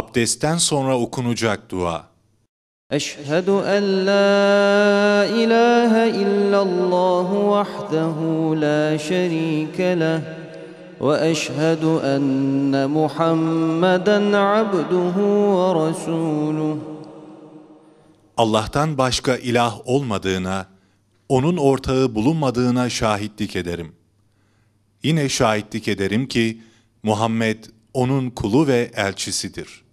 Abdestten sonra okunacak dua. أشهد أن ilahe إله إلا الله وحده لا ve له وأشهد أن abduhu ve ورسوله Allah'tan başka ilah olmadığına, onun ortağı bulunmadığına şahitlik ederim. Yine şahitlik ederim ki Muhammed onun kulu ve elçisidir.''